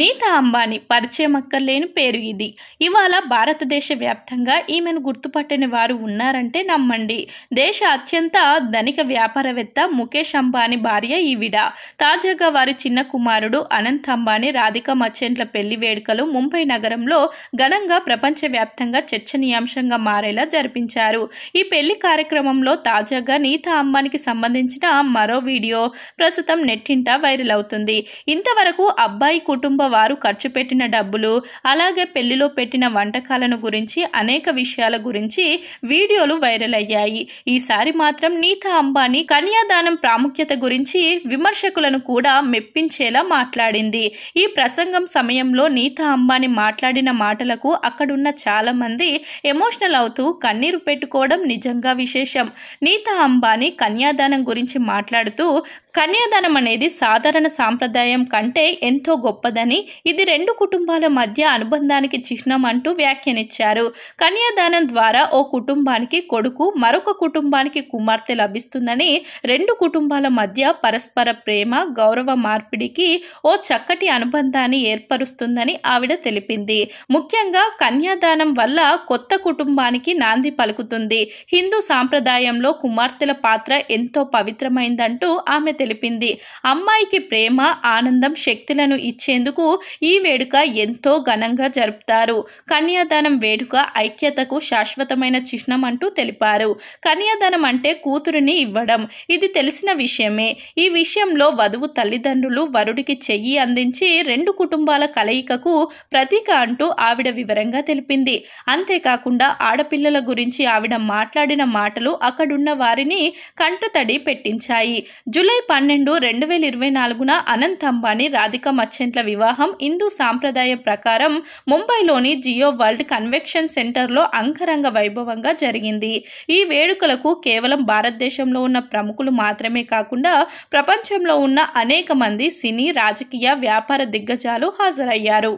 నీతా అంబానీ పరిచయం అక్కర్లేని పేరు ఇది ఇవాళ భారతదేశ వ్యాప్తంగా ఈమెను గుర్తుపట్టని వారు ఉన్నారంటే నమ్మండి దేశ అత్యంత ధనిక వ్యాపారవేత్త ముఖేష్ అంబానీ భార్య ఈవిడ తాజాగా వారి చిన్న కుమారుడు అనంత్ అంబానీ రాధిక మచ్చెంట్ల పెళ్లి వేడుకలు ముంబై నగరంలో ఘనంగా ప్రపంచవ్యాప్తంగా చర్చనీయాంశంగా మారేలా జరిపించారు ఈ పెళ్లి కార్యక్రమంలో తాజాగా నీతా అంబానీకి సంబంధించిన మరో వీడియో ప్రస్తుతం నెట్టింట వైరల్ అవుతుంది ఇంతవరకు అబ్బాయి కుటుంబ కుటుంబ వారు ఖర్చు పెట్టిన డబ్బులు అలాగే పెళ్లిలో పెట్టిన వంటకాలను గురించి అనేక విషయాల గురించి వీడియోలు వైరల్ అయ్యాయి ఈసారి మాత్రం నీతా అంబానీ కన్యాదానం ప్రాముఖ్యత గురించి విమర్శకులను కూడా మెప్పించేలా మాట్లాడింది ఈ ప్రసంగం సమయంలో నీతా అంబానీ మాట్లాడిన మాటలకు అక్కడున్న చాలా మంది ఎమోషనల్ అవుతూ కన్నీరు పెట్టుకోవడం నిజంగా విశేషం నీతా అంబానీ కన్యాదానం గురించి మాట్లాడుతూ కన్యాదానం అనేది సాధారణ సాంప్రదాయం కంటే ఎంతో గొప్పదని ఇది రెండు కుటుంబాల మధ్య అనుబంధానికి చిహ్నం అంటూ వ్యాఖ్యానించారు కన్యాదానం ద్వారా ఓ కుటుంబానికి కొడుకు మరొక కుటుంబానికి కుమార్తె లభిస్తుందని రెండు కుటుంబాల మధ్య పరస్పర ప్రేమ గౌరవ మార్పిడికి ఓ చక్కటి అనుబంధాన్ని ఏర్పరుస్తుందని ఆవిడ తెలిపింది ముఖ్యంగా కన్యాదానం వల్ల కొత్త కుటుంబానికి నాంది పలుకుతుంది హిందూ సాంప్రదాయంలో కుమార్తెల పాత్ర ఎంతో పవిత్రమైందంటూ ఆమె తెలిపింది అమ్మాయికి ప్రేమ ఆనందం శక్తులను ఇచ్చేందుకు ఈ వేడుక ఎంతో ఘనంగా జరుపుతారు కన్యాదానం వేడుక ఐక్యతకు శాశ్వతమైన చిహ్నం అంటూ తెలిపారు కన్యాదానం అంటే కూతురిని ఇవ్వడం ఇది తెలిసిన విషయమే ఈ విషయంలో వధువు తల్లిదండ్రులు వరుడికి చెయ్యి అందించి రెండు కుటుంబాల కలయికకు ప్రతీక అంటూ ఆవిడ వివరంగా తెలిపింది అంతేకాకుండా ఆడపిల్లల గురించి ఆవిడ మాట్లాడిన మాటలు అక్కడున్న వారిని కంటతడి పెట్టించాయి జులై పన్నెండు రెండు వేల ఇరవై నాలుగున అనంత్ అంబానీ రాధిక మర్చెంట్ల వివాహం హిందూ సాంప్రదాయం ప్రకారం ముంబైలోని జియో వరల్డ్ కన్వెక్షన్ సెంటర్లో అంగరంగ వైభవంగా జరిగింది ఈ వేడుకలకు కేవలం భారతదేశంలో ఉన్న ప్రముఖులు మాత్రమే కాకుండా ప్రపంచంలో ఉన్న అనేక మంది సినీ రాజకీయ వ్యాపార దిగ్గజాలు హాజరయ్యారు